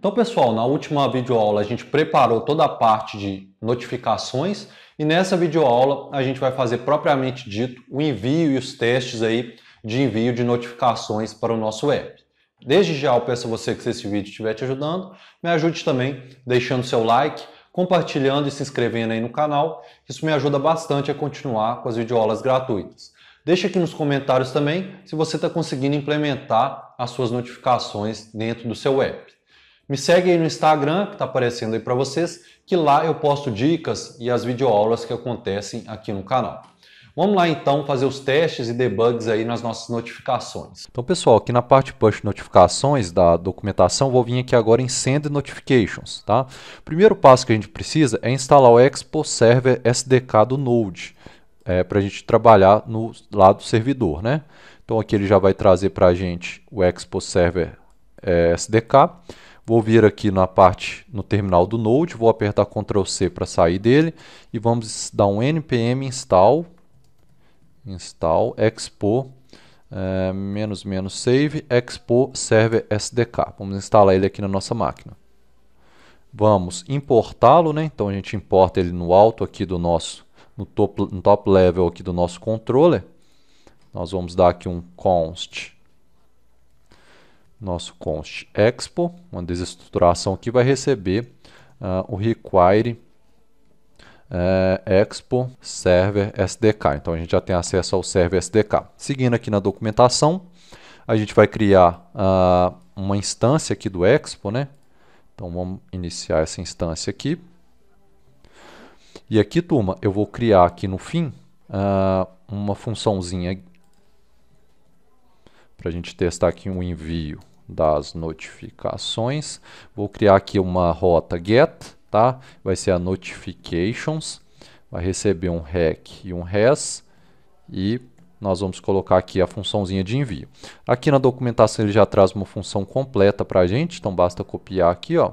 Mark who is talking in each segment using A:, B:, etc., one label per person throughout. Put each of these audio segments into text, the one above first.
A: Então, pessoal, na última videoaula a gente preparou toda a parte de notificações e nessa videoaula a gente vai fazer propriamente dito o envio e os testes aí de envio de notificações para o nosso app. Desde já eu peço a você que se esse vídeo estiver te ajudando, me ajude também deixando seu like, compartilhando e se inscrevendo aí no canal. Isso me ajuda bastante a continuar com as videoaulas gratuitas. Deixe aqui nos comentários também se você está conseguindo implementar as suas notificações dentro do seu app. Me segue aí no Instagram, que está aparecendo aí para vocês, que lá eu posto dicas e as videoaulas que acontecem aqui no canal. Vamos lá então fazer os testes e debugs aí nas nossas notificações. Então pessoal, aqui na parte push notificações da documentação, vou vir aqui agora em send notifications, tá? O primeiro passo que a gente precisa é instalar o Expo Server SDK do Node, é, para a gente trabalhar no lado do servidor, né? Então aqui ele já vai trazer para a gente o Expo Server é, SDK. Vou vir aqui na parte, no terminal do Node, vou apertar Ctrl C para sair dele e vamos dar um npm install, install expo, é, menos menos save, expo server sdk. Vamos instalar ele aqui na nossa máquina. Vamos importá-lo, né? então a gente importa ele no alto aqui do nosso, no top, no top level aqui do nosso controller. Nós vamos dar aqui um const nosso const expo, uma desestruturação que vai receber uh, o require uh, expo server SDK. Então a gente já tem acesso ao server SDK. Seguindo aqui na documentação, a gente vai criar uh, uma instância aqui do expo, né? Então vamos iniciar essa instância aqui. E aqui, turma, eu vou criar aqui no fim ah, uma funçãozinha para a gente testar aqui um envio das notificações. Vou criar aqui uma rota get, tá? Vai ser a notifications, vai receber um rec e um res e nós vamos colocar aqui a funçãozinha de envio. Aqui na documentação ele já traz uma função completa para a gente, então basta copiar aqui, ó.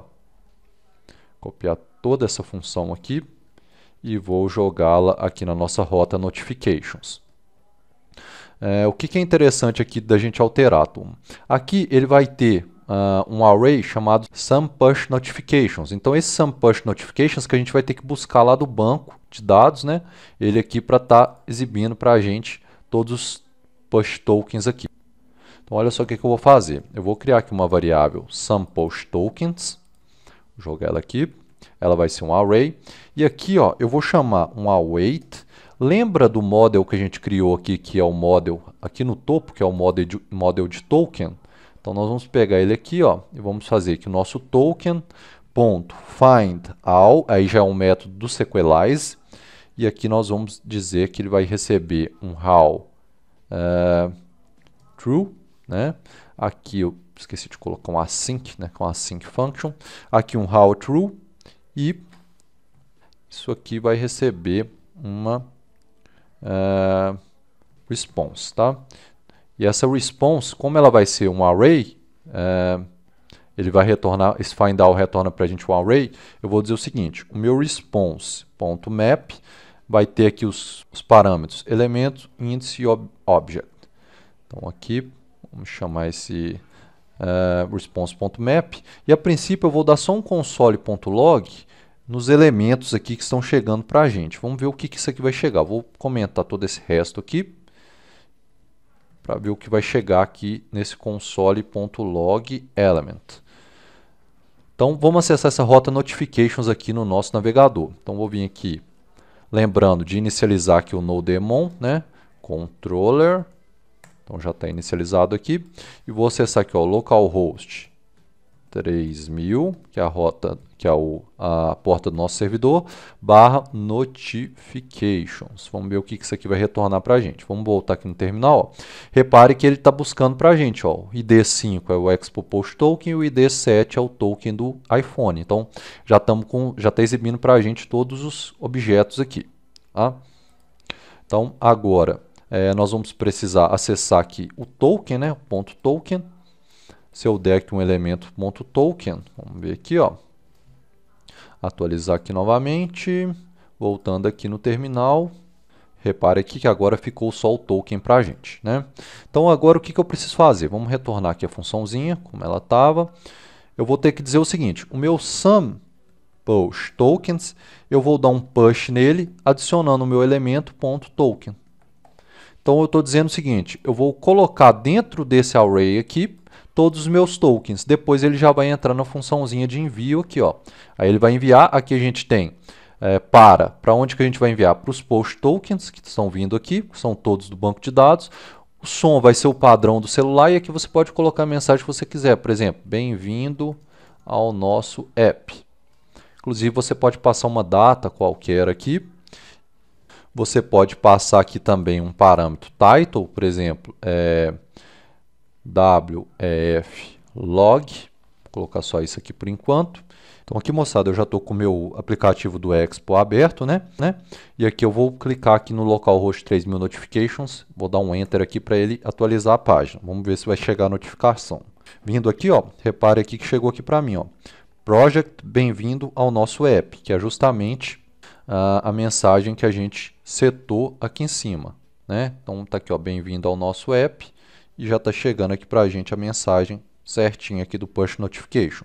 A: Copiar toda essa função aqui e vou jogá-la aqui na nossa rota notifications. É, o que, que, é interessante aqui da gente alterar, turma? Aqui ele vai ter uh, um array chamado some push notifications. Então esse some push notifications que a gente vai ter que buscar lá do banco de dados, né? Ele aqui para estar tá exibindo para a gente todos os push tokens aqui. Então olha só o que, que, eu vou fazer. Eu vou criar aqui uma variável some push vou jogar ela aqui, ela vai ser um array, e aqui ó, eu vou chamar um await Lembra do model que a gente criou aqui, que é o model aqui no topo, que é o model de, model de token? Então nós vamos pegar ele aqui, ó, e vamos fazer que o nosso token ponto find all, aí já é um método do SQLize, e aqui nós vamos dizer que ele vai receber um how uh, true, né? Aqui eu esqueci de colocar um async, né, com é async function. Aqui um how true e isso aqui vai receber uma uh, response, tá? E essa response, como ela vai ser um array, uh, ele vai retornar, esse findAll retorna para a gente um array, eu vou dizer o seguinte, o meu response.map vai ter aqui os, os parâmetros, elemento, índice e ob object. Então aqui, vamos chamar esse uh, response.map, e a princípio eu vou dar só um console.log, nos elementos aqui que estão chegando para a gente. Vamos ver o que, que isso aqui vai chegar. Vou comentar todo esse resto aqui para ver o que vai chegar aqui nesse console.log element. Então vamos acessar essa rota notifications aqui no nosso navegador. Então vou vir aqui, lembrando de inicializar aqui o nodemon, né? Controller. Então já está inicializado aqui. E vou acessar aqui o localhost 3000, que é a rota que é o, a porta do nosso servidor, barra notifications. Vamos ver o que, que isso aqui vai retornar para a gente. Vamos voltar aqui no terminal. Ó. Repare que ele está buscando para a gente. Ó, o ID5 é o Expo Post Token e o ID7 é o token do iPhone. Então, já está exibindo para a gente todos os objetos aqui. Tá? Então, agora, é, nós vamos precisar acessar aqui o token, né? ponto token. Se eu der aqui um elemento ponto token, vamos ver aqui, ó Atualizar aqui novamente. Voltando aqui no terminal. Repare aqui que agora ficou só o token para a gente. Né? Então agora o que, que eu preciso fazer? Vamos retornar aqui a funçãozinha, como ela estava. Eu vou ter que dizer o seguinte, o meu sum push tokens, eu vou dar um push nele, adicionando o meu elemento ponto token. Então eu estou dizendo o seguinte, eu vou colocar dentro desse array aqui todos os meus tokens. Depois ele já vai entrar na funçãozinha de envio aqui, ó. Aí ele vai enviar, aqui a gente tem é, para, para onde que a gente vai enviar? Para os post tokens que estão vindo aqui, que são todos do banco de dados. O som vai ser o padrão do celular e aqui você pode colocar a mensagem que você quiser. Por exemplo, bem-vindo ao nosso app. Inclusive você pode passar uma data qualquer aqui. Você pode passar aqui também um parâmetro title, por exemplo, é, WEF log, vou colocar só isso aqui por enquanto. Então aqui, moçada, eu já estou com o meu aplicativo do Expo aberto, né? né? E aqui eu vou clicar aqui no localhost 3000 notifications, vou dar um enter aqui para ele atualizar a página. Vamos ver se vai chegar a notificação. Vindo aqui, ó, repare aqui que chegou aqui para mim, ó. Project, bem-vindo ao nosso app, que é justamente uh, a mensagem que a gente setou aqui em cima, né? Então tá aqui, ó, bem-vindo ao nosso app e já está chegando aqui para a gente a mensagem certinha aqui do Push Notification.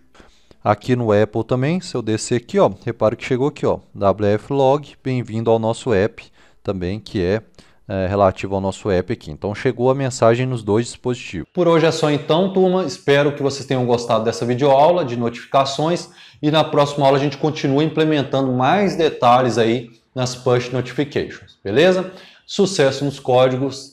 A: Aqui no Apple também, se eu descer aqui, ó, reparo que chegou aqui, ó, WF Log, bem-vindo ao nosso app também, que é, é relativo ao nosso app aqui. Então chegou a mensagem nos dois dispositivos. Por hoje é só então, turma. Espero que vocês tenham gostado dessa videoaula de notificações e na próxima aula a gente continua implementando mais detalhes aí nas push notifications, beleza? Sucesso nos códigos